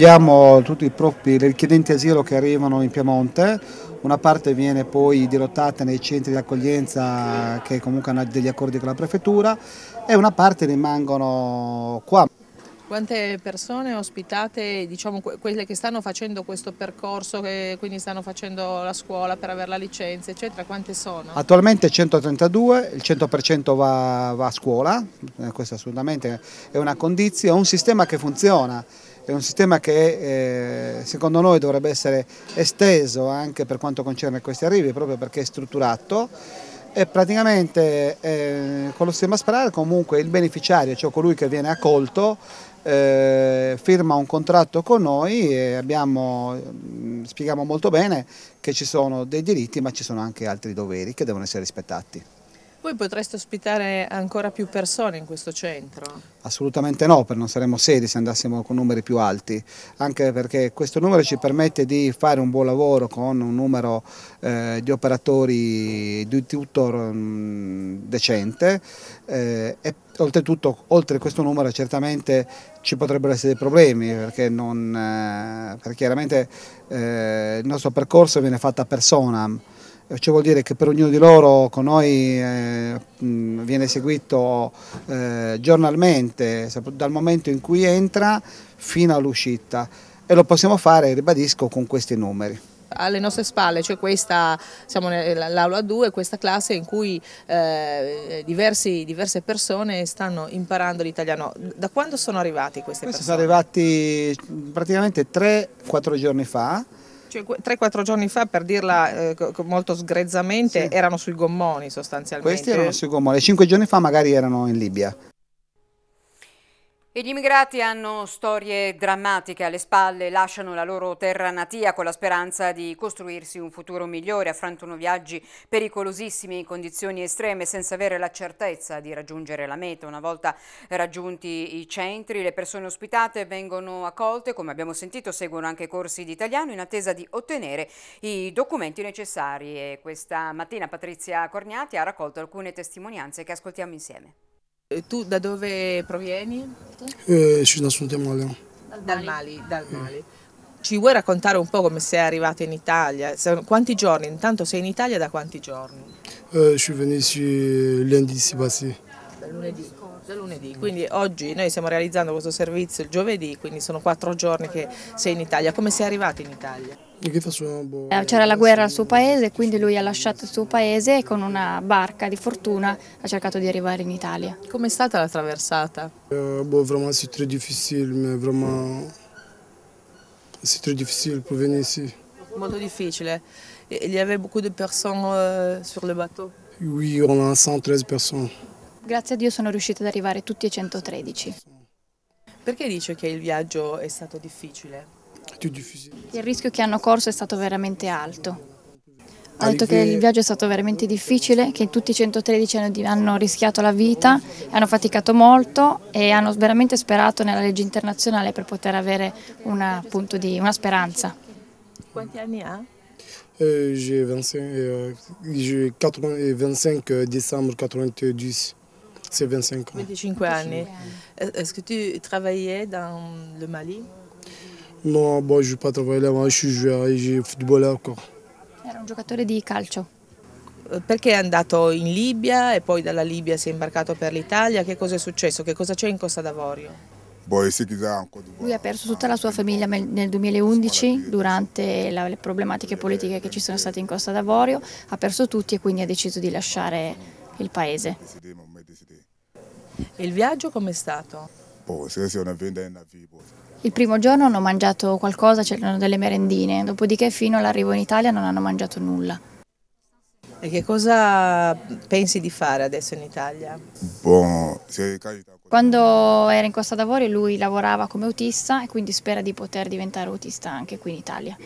Abbiamo tutti i propri, richiedenti asilo che arrivano in Piemonte, una parte viene poi dirottata nei centri di accoglienza che comunque hanno degli accordi con la prefettura e una parte rimangono qua. Quante persone ospitate, diciamo quelle che stanno facendo questo percorso, che quindi stanno facendo la scuola per avere la licenza, eccetera, quante sono? Attualmente 132, il 100% va, va a scuola, eh, questo assolutamente è una condizione, è un sistema che funziona è un sistema che eh, secondo noi dovrebbe essere esteso anche per quanto concerne questi arrivi proprio perché è strutturato e praticamente eh, con lo sistema SPRAR comunque il beneficiario, cioè colui che viene accolto, eh, firma un contratto con noi e abbiamo, mm, spieghiamo molto bene che ci sono dei diritti ma ci sono anche altri doveri che devono essere rispettati. Voi potreste ospitare ancora più persone in questo centro? Assolutamente no, per non saremmo seri se andassimo con numeri più alti, anche perché questo numero ci permette di fare un buon lavoro con un numero eh, di operatori di tutor mm, decente eh, e oltretutto oltre questo numero certamente ci potrebbero essere dei problemi perché, non, eh, perché chiaramente eh, il nostro percorso viene fatto a persona eh, ciò vuol dire che per ognuno di loro con noi eh, mm, viene seguito eh, giornalmente, dal momento in cui entra fino all'uscita e lo possiamo fare, ribadisco, con questi numeri alle nostre spalle c'è cioè siamo nell'aula 2, questa classe in cui eh, diversi, diverse persone stanno imparando l'italiano. Da quando sono arrivati questi Questi sono arrivati mm, praticamente 3-4 giorni fa. Cioè, 3-4 giorni fa, per dirla eh, molto sgrezzamente, sì. erano sui gommoni sostanzialmente. Questi erano sui gommoni, 5 giorni fa magari erano in Libia gli immigrati hanno storie drammatiche alle spalle, lasciano la loro terra natia con la speranza di costruirsi un futuro migliore, affrontano viaggi pericolosissimi in condizioni estreme senza avere la certezza di raggiungere la meta. Una volta raggiunti i centri, le persone ospitate vengono accolte, come abbiamo sentito, seguono anche corsi di italiano in attesa di ottenere i documenti necessari. E questa mattina Patrizia Corniati ha raccolto alcune testimonianze che ascoltiamo insieme. Tu da dove provieni? arrivato? Eh, sì, da Sud Emalia. Dal, Mali? Dal Mali. Ci vuoi raccontare un po' come sei arrivata in Italia? Quanti giorni? Intanto sei in Italia da quanti giorni? Eh, je suis venu ici Da lunedì. Da lunedì, quindi oggi noi stiamo realizzando questo servizio il giovedì, quindi sono quattro giorni che sei in Italia. Come sei arrivato in Italia? Eh, c'era la guerra al suo paese, quindi lui ha lasciato il suo paese e con una barca di fortuna ha cercato di arrivare in Italia. Com'è stata la traversata? Eh, boh, vraiment c'est très difficile, mais vraiment c'est très difficile pour venir ici. Molto difficile. Il y avait beaucoup de personnes euh, sur le bateau? Oui, on a 113 persone. Grazie a Dio sono riuscita ad arrivare tutti e 113. Perché dice che il viaggio è stato difficile? Il rischio che hanno corso è stato veramente alto. Ha detto che il viaggio è stato veramente difficile, che tutti i 113 hanno, hanno rischiato la vita, hanno faticato molto e hanno veramente sperato nella legge internazionale per poter avere una, di, una speranza. Quanti anni ha? Eh, j'ai 25, eh, 25 eh, eh, décembre 90. C'est 25 anni. 25 années. Euh, est-ce que tu travaillais dans le Mali No, bon, je n'ai pas travaillé là, je suis joueur, j'ai footballeur. Era un giocatore di calcio. Euh, perché è andato in Libia e poi dalla Libia si è imbarcato per l'Italia? Che cosa è successo? Che cosa c'è in Costa d'Avorio? Boh, Lui ha perso tutta la sua famiglia nel 2011 durante le problematiche politiche che ci sono state in Costa d'Avorio, ha perso tutti e quindi ha deciso di lasciare il paese. E il viaggio com'è stato? Il primo giorno hanno mangiato qualcosa, c'erano delle merendine, dopodiché fino all'arrivo in Italia non hanno mangiato nulla. E che cosa pensi di fare adesso in Italia? Quando era in Costa d'Avorio lui lavorava come autista e quindi spera di poter diventare autista anche qui in Italia.